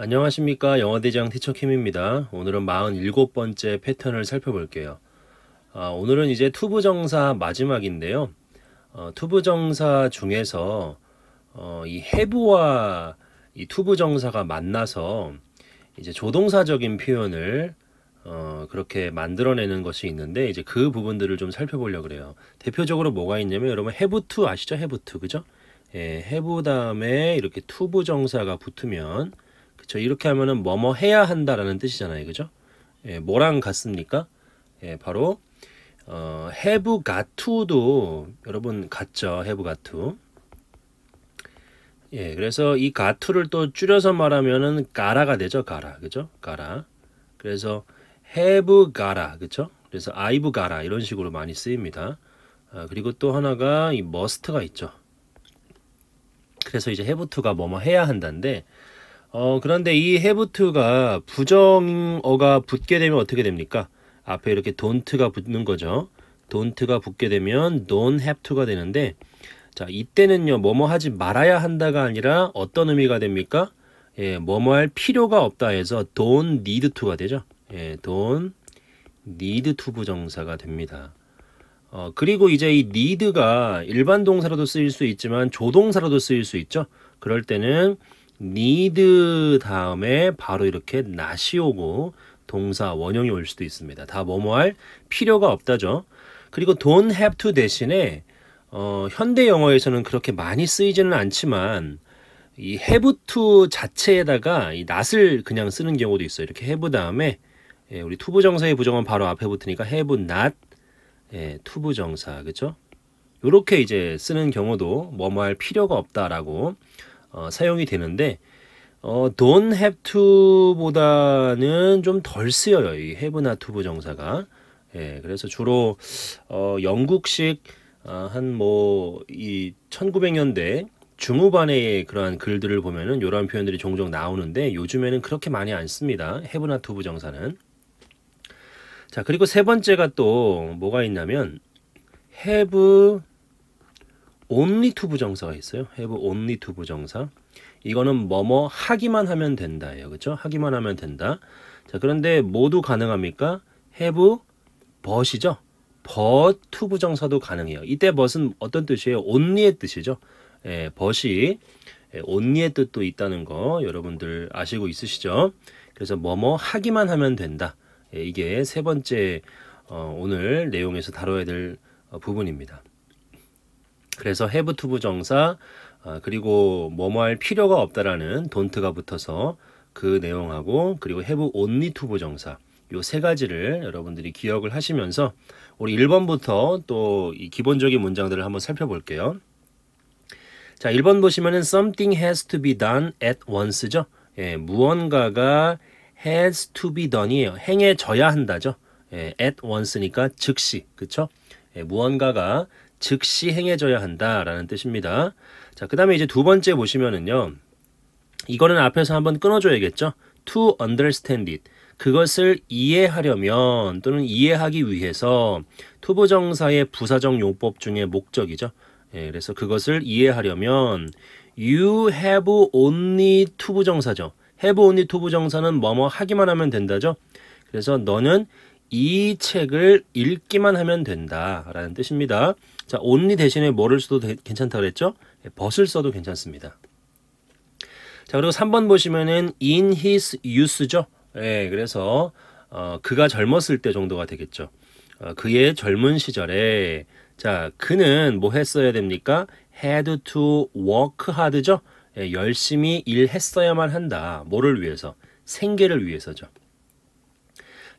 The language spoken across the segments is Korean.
안녕하십니까 영어대장 티처킴입니다. 오늘은 47번째 패턴을 살펴볼게요. 아, 오늘은 이제 투부정사 마지막인데요. 어, 투부정사 중에서 어, 이 해부와 이 투부정사가 만나서 이제 조동사적인 표현을 어, 그렇게 만들어내는 것이 있는데 이제 그 부분들을 좀 살펴보려고 그래요. 대표적으로 뭐가 있냐면 여러분 해부투 아시죠? 해부투 그죠? 예, 해부 다음에 이렇게 투부정사가 붙으면 그쵸 이렇게 하면은 뭐뭐 해야 한다라는 뜻이잖아요 그죠 예, 뭐랑 같습니까 예, 바로 어, have got to도 여러분 같죠 have got to 예, 그래서 이 got to를 또 줄여서 말하면은 가라가 되죠 가라 그죠 가라 그래서 have 가라 그쵸 그래서 I've 가라 이런 식으로 많이 쓰입니다 아, 그리고 또 하나가 이 must가 있죠 그래서 이제 have to가 뭐뭐 해야 한다인데 어, 그런데 이 have 가 부정어가 붙게 되면 어떻게 됩니까? 앞에 이렇게 don't가 붙는 거죠. don't가 붙게 되면 don't have to가 되는데 자, 이때는요. 뭐뭐 하지 말아야 한다가 아니라 어떤 의미가 됩니까? 예, 뭐뭐 할 필요가 없다 해서 don't need to가 되죠. 예, don't need to 부정사가 됩니다. 어, 그리고 이제 이 need가 일반 동사로도 쓰일 수 있지만 조동사로도 쓰일 수 있죠. 그럴 때는 need 다음에 바로 이렇게 not이 오고 동사 원형이 올 수도 있습니다. 다 뭐뭐 할 필요가 없다죠. 그리고 don't have to 대신에 어, 현대 영어에서는 그렇게 많이 쓰이지는 않지만 이 have to 자체에다가 이 not을 그냥 쓰는 경우도 있어요. 이렇게 have 다음에 예, 우리 투부 정사의 부정은 바로 앞에 붙으니까 have not 예, 투부 정사 그죠? 이렇게 이제 쓰는 경우도 뭐뭐 할 필요가 없다라고 어, 사용이 되는데 어, don't have to보다는 좀 덜 쓰여요. 이 have나 to 부정사가. 예, 그래서 주로 어, 영국식 어, 아, 한뭐 이 1900년대 중후반의 그러한 글들을 보면은 이러 표현들이 종종 나오는데 요즘에는 그렇게 많이 안 씁니다. 해브나 투 부정사는. 자, 그리고 세 번째가 또 뭐가 있냐면 have 온 n 투 y 부정사가 있어요. 해 a 온 e 투 n 부정사. 이거는 뭐뭐 하기만 하면 된다예요. 그렇죠? 하기만 하면 된다. 자, 그런데 모두 가능합니까? 해 a 버시죠버투 t 부정사도 가능해요. 이때 버 u t 은 어떤 뜻이에요? 온 n 의 뜻이죠. 예, but이 예, o 의 뜻도 있다는 거 여러분들 아시고 있으시죠? 그래서 뭐뭐 하기만 하면 된다. 예, 이게 세 번째 어, 오늘 내용에서 다뤄야 될 어, 부분입니다. 그래서 have to 부정사 아, 그리고 뭐뭐 할 필요가 없다라는 don't가 붙어서 그 내용하고 그리고 have only to 부정사 요 세 가지를 여러분들이 기억을 하시면서 우리 1번부터 또 이 기본적인 문장들을 한번 살펴볼게요. 자, 1번 보시면은 something has to be done at once죠. 예, 무언가가 has to be done이에요. 행해져야 한다죠. 예, at once니까 즉시. 그쵸? 예, 무언가가 즉시 행해져야 한다라는 뜻입니다. 자, 그 다음에 이제 두 번째 보시면은요. 이거는 앞에서 한번 끊어줘야겠죠? to understand it. 그것을 이해하려면 또는 이해하기 위해서 투부정사의 부사적 용법 중에 목적이죠. 예, 그래서 그것을 이해하려면 you have only 투부정사죠. have only 투부정사는 뭐뭐 하기만 하면 된다죠. 그래서 너는 이 책을 읽기만 하면 된다라는 뜻입니다. 자, only 대신에 뭐를 써도 괜찮다 그랬죠? 예, but을 써도 괜찮습니다. 자, 그리고 3번 보시면은 in his youth죠. 예, 그래서 어, 그가 젊었을 때 정도가 되겠죠. 어, 그의 젊은 시절에 자, 그는 뭐 했어야 됩니까? had to work hard죠. 예, 열심히 일했어야만 한다. 뭐를 위해서? 생계를 위해서죠.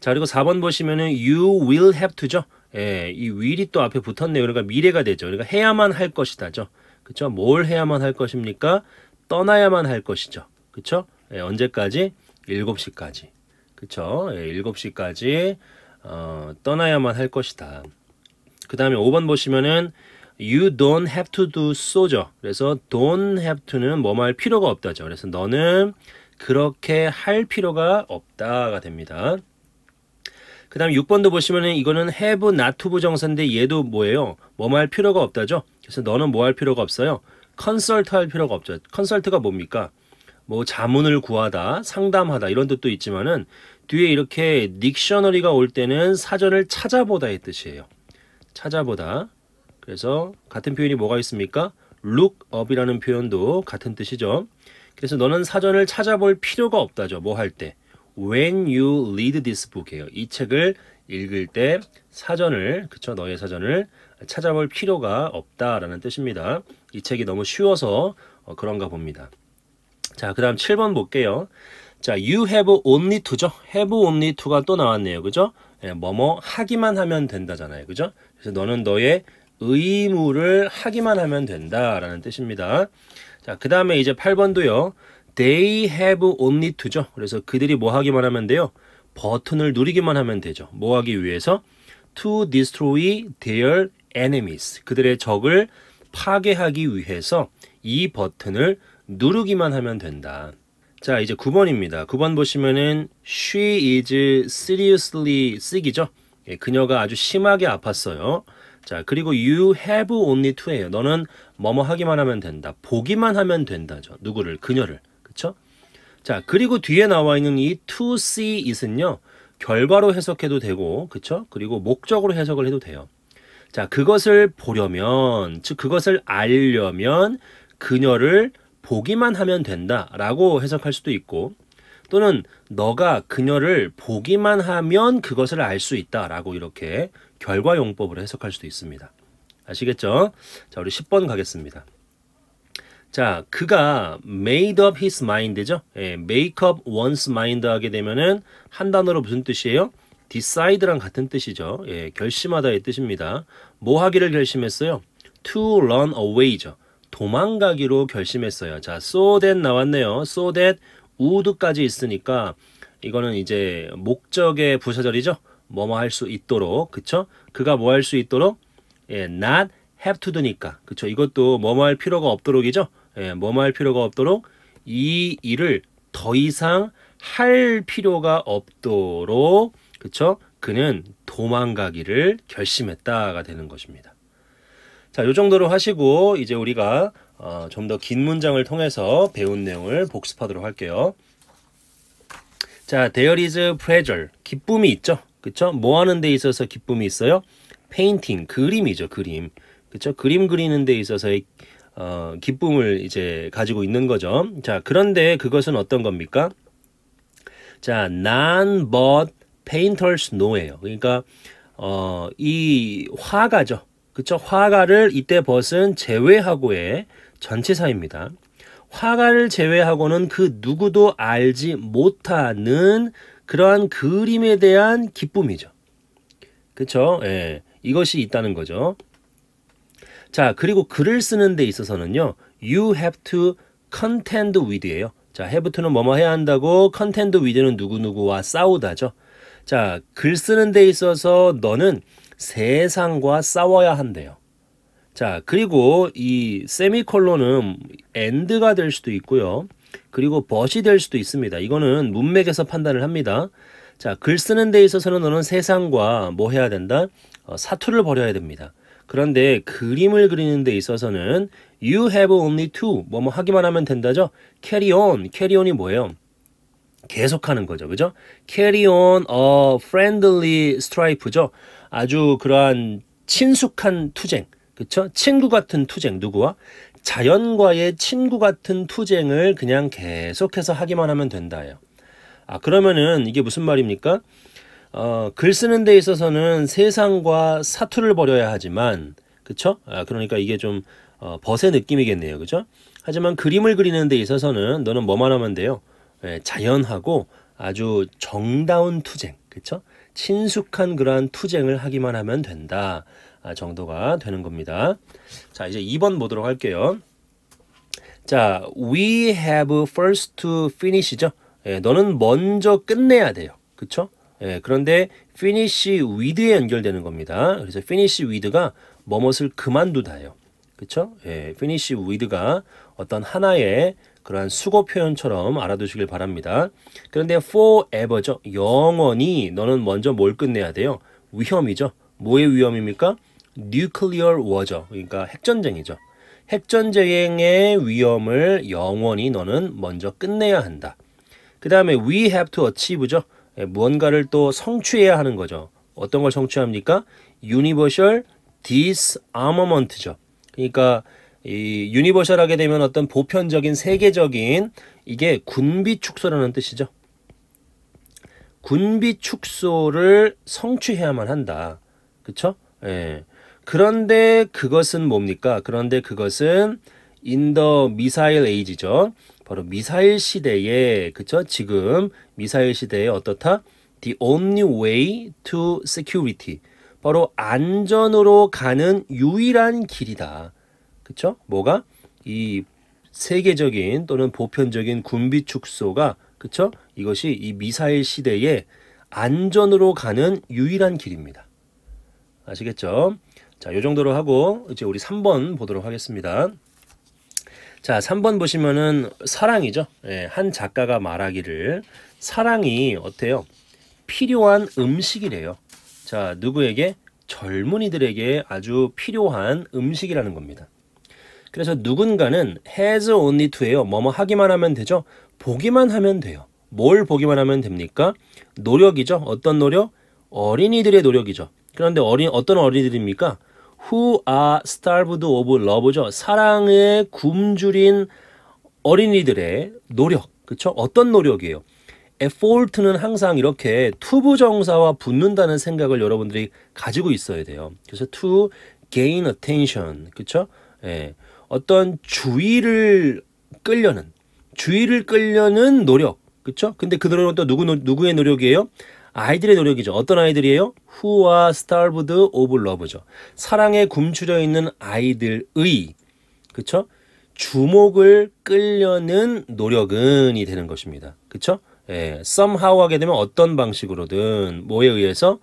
자, 그리고 4번 보시면은 you will have to죠. 예, 이 will이 또 앞에 붙었네요. 그러니까 미래가 되죠. 그러니까 해야만 할 것이다죠. 그쵸? 뭘 해야만 할 것입니까? 떠나야만 할 것이죠. 그쵸? 예, 언제까지? 7시까지. 그쵸? 예, 7시까지, 어, 떠나야만 할 것이다. 그 다음에 5번 보시면은, you don't have to do so죠. 그래서 don't have to는 뭐뭐 할 필요가 없다죠. 그래서 너는 그렇게 할 필요가 없다가 됩니다. 그 다음 6번도 보시면은 이거는 have, not to 부정사인데 얘도 뭐예요? 뭐 할 필요가 없다죠? 그래서 너는 뭐 할 필요가 없어요? 컨설트 할 필요가 없죠. 컨설트가 뭡니까? 뭐 자문을 구하다, 상담하다 이런 뜻도 있지만은 뒤에 이렇게 닉셔너리가 올 때는 사전을 찾아보다의 뜻이에요. 찾아보다. 그래서 같은 표현이 뭐가 있습니까? look up이라는 표현도 같은 뜻이죠. 그래서 너는 사전을 찾아볼 필요가 없다죠. 뭐 할 때. when you read this book예요. 이 책을 읽을 때 사전을 그쵸 너의 사전을 찾아볼 필요가 없다라는 뜻입니다. 이 책이 너무 쉬워서 어, 그런가 봅니다. 자, 그다음 7번 볼게요. 자, you have only to죠. have only to가 또 나왔네요. 그죠? 예, 뭐뭐 하기만 하면 된다잖아요. 그죠? 그래서 너는 너의 의무를 하기만 하면 된다라는 뜻입니다. 자, 그다음에 이제 8번도요. They have only to죠. 그래서 그들이 뭐 하기만 하면 돼요. 버튼을 누르기만 하면 되죠. 뭐 하기 위해서 to destroy their enemies. 그들의 적을 파괴하기 위해서 이 버튼을 누르기만 하면 된다. 자, 이제 9번입니다. 9번 보시면은 she is seriously sick이죠. 예, 그녀가 아주 심하게 아팠어요. 자, 그리고 you have only to예요. 너는 뭐뭐 하기만 하면 된다. 보기만 하면 된다죠. 누구를? 그녀를. 그쵸? 그렇죠? 자, 그리고 뒤에 나와 있는 이 to see it은요. 결과로 해석해도 되고, 그쵸? 그렇죠? 그리고 목적으로 해석을 해도 돼요. 자, 그것을 보려면, 즉, 그것을 알려면 그녀를 보기만 하면 된다 라고 해석할 수도 있고, 또는 너가 그녀를 보기만 하면 그것을 알 수 있다 라고 이렇게 결과용법으로 해석할 수도 있습니다. 아시겠죠? 자, 우리 10번 가겠습니다. 자, 그가 made up his mind죠. 예, make up one's mind 하게 되면은 한 단어로 무슨 뜻이에요? decide랑 같은 뜻이죠. 예, 결심하다의 뜻입니다. 뭐 하기를 결심했어요? to run away죠. 도망가기로 결심했어요. 자, so that 나왔네요. so that would까지 있으니까 이거는 이제 목적의 부사절이죠. 뭐뭐 할 수 있도록 그쵸? 그가 뭐 할 수 있도록 예, not have to d 니까 그쵸. 이것도 뭐뭐할 필요가 없도록이죠. 예, 뭐뭐할 필요가 없도록 이 일을 더 이상 할 필요가 없도록 그쵸. 그는 도망가기를 결심했다가 되는 것입니다. 자, 요 정도로 하시고 이제 우리가 어, 좀 더 긴 문장을 통해서 배운 내용을 복습하도록 할게요. 자, there is pleasure. 기쁨이 있죠. 그쵸? 뭐 하는 데 있어서 기쁨이 있어요? 페인팅, 그림이죠, 그림. 그렇죠? 그림 그리는 데 있어서의 어, 기쁨을 이제 가지고 있는 거죠. 자, 그런데 그것은 어떤 겁니까? 자, none but painters know예요. 그러니까 어, 이 화가죠. 그쵸? 화가를 이때 벗은 제외하고의 전체사입니다. 화가를 제외하고는 그 누구도 알지 못하는 그러한 그림에 대한 기쁨이죠. 그쵸? 예. 이것이 있다는 거죠. 자, 그리고 글을 쓰는 데 있어서는요. You have to contend with예요. 자, have to는 뭐뭐 해야 한다고 contend with는 누구누구와 싸우다죠. 자, 글 쓰는 데 있어서 너는 세상과 싸워야 한대요. 자, 그리고 이 세미콜론은 end가 될 수도 있고요. 그리고 벗이 될 수도 있습니다. 이거는 문맥에서 판단을 합니다. 자, 글 쓰는 데 있어서는 너는 세상과 뭐 해야 된다? 어, 사투를 벌여야 됩니다. 그런데 그림을 그리는 데 있어서는 you have only to 뭐뭐 하기만 하면 된다죠. carry on, carry on이 뭐예요? 계속하는 거죠. 그죠? carry on a friendly strife죠. 아주 그러한 친숙한 투쟁. 그쵸? 친구 같은 투쟁. 누구와? 자연과의 친구 같은 투쟁을 그냥 계속해서 하기만 하면 된다예요. 아, 그러면은 이게 무슨 말입니까? 어, 글 쓰는 데 있어서는 세상과 사투를 벌여야 하지만 그쵸? 아, 그러니까 이게 좀 어, 벗의 느낌이겠네요. 그죠? 하지만 그림을 그리는 데 있어서는 너는 뭐만 하면 돼요? 예, 자연하고 아주 정다운 투쟁, 그쵸? 친숙한 그러한 투쟁을 하기만 하면 된다 아, 정도가 되는 겁니다. 자, 이제 2번 보도록 할게요. 자, we have first to finish죠. 예, 너는 먼저 끝내야 돼요. 그쵸? 예, 그런데 finish with에 연결되는 겁니다. 그래서 finish with가 뭐뭇을 그만두다요 그쵸? 예, finish with가 어떤 하나의 그러한 수고 표현처럼 알아두시길 바랍니다. 그런데 forever죠. 영원히 너는 먼저 뭘 끝내야 돼요? 위험이죠. 뭐의 위험입니까? nuclear war죠. 그러니까 핵전쟁이죠. 핵전쟁의 위험을 영원히 너는 먼저 끝내야 한다. 그 다음에 we have to achieve죠. 예, 무언가를 또 성취해야 하는 거죠. 어떤 걸 성취합니까? 유니버셜 디스아머먼트죠. 그러니까 이 유니버셜하게 되면 어떤 보편적인 세계적인 이게 군비 축소라는 뜻이죠. 군비 축소를 성취해야만 한다. 그쵸? 예. 그런데 그것은 뭡니까? 그런데 그것은 인더 미사일 에이지죠. 바로 미사일 시대에 그쵸? 지금 미사일 시대에 어떻다? The only way to security. 바로 안전으로 가는 유일한 길이다. 그쵸? 뭐가? 이 세계적인 또는 보편적인 군비 축소가 그쵸? 이것이 이 미사일 시대에 안전으로 가는 유일한 길입니다. 아시겠죠? 자, 요 정도로 하고 이제 우리 3번 보도록 하겠습니다. 자, 3번 보시면은 사랑이죠. 예, 한 작가가 말하기를 사랑이 어때요? 필요한 음식이래요. 자, 누구에게? 젊은이들에게 아주 필요한 음식이라는 겁니다. 그래서 누군가는 has only to예요. 뭐뭐 하기만 하면 되죠. 보기만 하면 돼요. 뭘 보기만 하면 됩니까? 노력이죠. 어떤 노력? 어린이들의 노력이죠. 그런데 어린 어떤 어린이들입니까? who are starved of love죠. 사랑의 굶주린 어린이들의 노력. 그쵸 어떤 노력이에요? effort는 항상 이렇게 to 부정사와 붙는다는 생각을 여러분들이 가지고 있어야 돼요. 그래서 to gain attention. 그쵸죠 예. 어떤 주의를 끌려는 주의를 끌려는 노력. 그쵸 근데 그들력은또 누구 누구의 노력이에요? 아이들의 노력이죠. 어떤 아이들이에요? 후와 starved of love죠. 사랑에 굶주려 있는 아이들의 그쵸? 주목을 끌려는 노력은이 되는 것입니다. 그쵸? 예, somehow 하게 되면 어떤 방식으로든 뭐에 의해서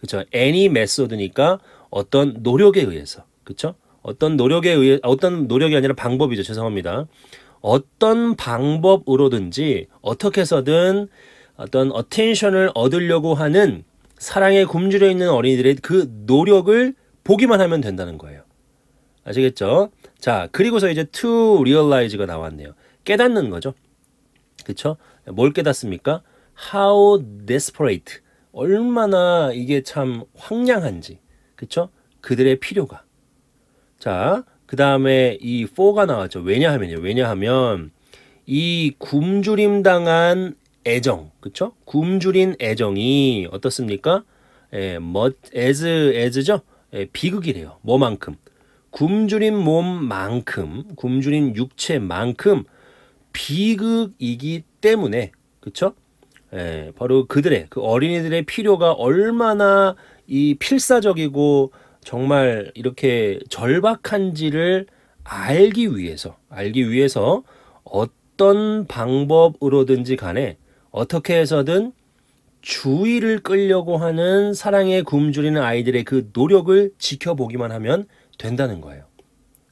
그쵸? any method니까 어떤 노력에 의해서 그쵸? 어떤 노력에 의해 어떤 노력이 아니라 방법이죠. 죄송합니다. 어떤 방법으로든지 어떻게 해서든 어떤 어텐션을 얻으려고 하는 사랑에 굶주려 있는 어린이들의 그 노력을 보기만 하면 된다는 거예요. 아시겠죠? 자, 그리고서 이제 to realize가 나왔네요. 깨닫는 거죠. 그쵸? 뭘 깨닫습니까? How desperate. 얼마나 이게 참 황량한지. 그쵸? 그들의 필요가. 자, 그 다음에 이 4가 나왔죠. 왜냐하면요. 왜냐하면 이 굶주림 당한 애정, 그쵸? 굶주린 애정이 어떻습니까? 에, 예, 멋, 에즈, 에즈죠 에, 비극이래요. 뭐만큼? 굶주린 몸만큼, 굶주린 육체만큼 비극이기 때문에, 그쵸? 에, 예, 바로 그들의, 그 어린이들의 필요가 얼마나 이 필사적이고 정말 이렇게 절박한지를 알기 위해서, 알기 위해서 어떤 방법으로든지 간에 어떻게 해서든 주의를 끌려고 하는 사랑에 굶주리는 아이들의 그 노력을 지켜보기만 하면 된다는 거예요.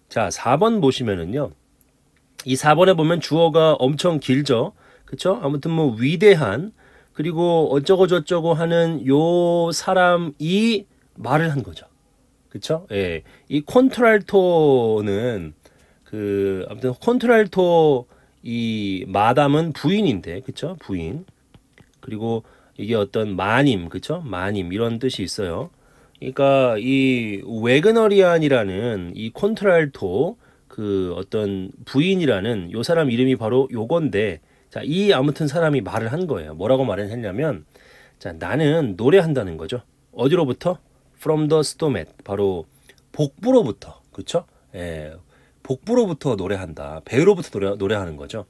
자, 4번 보시면은요. 이 4번에 보면 주어가 엄청 길죠. 그쵸? 아무튼 뭐 위대한 그리고 어쩌고 저쩌고 하는 요 사람이 말을 한 거죠. 그쵸? 예. 이 콘트랄토는 그 아무튼 콘트랄토 이 마담은 부인인데 그쵸 부인 그리고 이게 어떤 마님 그쵸 마님 이런 뜻이 있어요 그러니까 이 웨그너리안이라는 이 콘트랄토 그 어떤 부인이라는 요 사람 이름이 바로 요건데 자 이 아무튼 사람이 말을 한 거예요 뭐라고 말을 했냐면 자 나는 노래한다는 거죠 어디로부터 from the storm 바로 복부로부터 그쵸 예 복부로부터 노래한다. 배로부터 노래, 노래하는 거죠.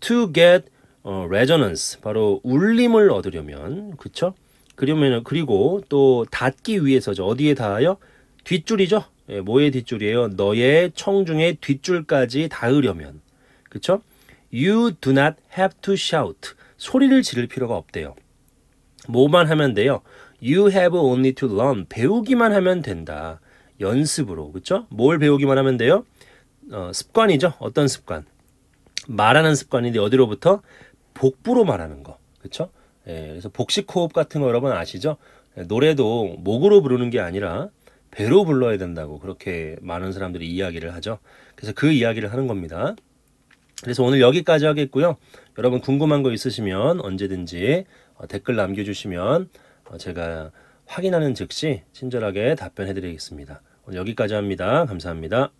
To get resonance 바로 울림을 얻으려면 그쵸? 그러면 그리고 또 닿기 위해서죠. 어디에 닿아요? 뒷줄이죠. 예, 뭐의 뒷줄이에요? 너의 청중의 뒷줄까지 닿으려면 그쵸? You do not have to shout. 소리를 지를 필요가 없대요. 뭐만 하면 돼요. You have only to learn. 배우기만 하면 된다. 연습으로. 그쵸? 뭘 배우기만 하면 돼요? 어, 습관이죠. 어떤 습관? 말하는 습관인데 어디로부터 복부로 말하는 거. 그렇죠? 예, 그래서 복식 호흡 같은 거 여러분 아시죠? 예, 노래도 목으로 부르는 게 아니라 배로 불러야 된다고 그렇게 많은 사람들이 이야기를 하죠. 그래서 그 이야기를 하는 겁니다. 그래서 오늘 여기까지 하겠고요. 여러분 궁금한 거 있으시면 언제든지 어, 댓글 남겨주시면 어, 제가 확인하는 즉시 친절하게 답변해 드리겠습니다. 오늘 여기까지 합니다. 감사합니다.